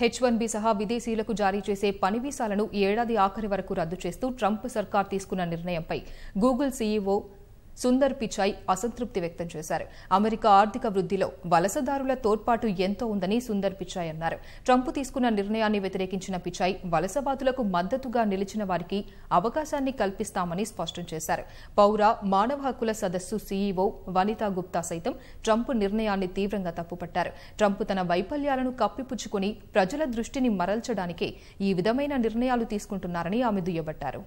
H one B సహా విదేశీలకు జారీ చేసే పని వీసాలను ఏడాది ఆఖరి వరకు రద్దు చేస్తూ ట్రంప్ సర్కార్ తీసుకున్న నిర్ణయంపై గూగుల్ సీఈఓ సుందర్ పిచాయ్ అసంతృప్తి వ్యక్తం చేశారు అమెరికా ఆర్థిక వృద్ధిలో వలసదారుల తోడ్పాటు ఎంతో ఉందని సుందర్ పిచాయ్ అన్నారు ట్రంప్ తీసుకున్న నిర్ణయాన్ని వ్యతిరేకించిన పిచాయ్ వలసవాదులకు మద్దతుగా నిలిచిన వారికి అవకాశాన్ని కల్పిస్తామని స్పష్టం చేశారు పౌర మానవ హక్కుల సదస్సు సీఈఓ వనితా గుప్తా సైతం ట్రంప్ నిర్ణయాన్ని తీవ్రంగా తప్పుపట్టారు ట్రంప్ తన వైఫల్యాలను కప్పిపుచ్చుకుని ప్రజల దృష్టిని మరల్చడానికి ఈ విధమైన నిర్ణయాలు తీసుకుంటున్నారని ఆమె దుయ్యబట్టారు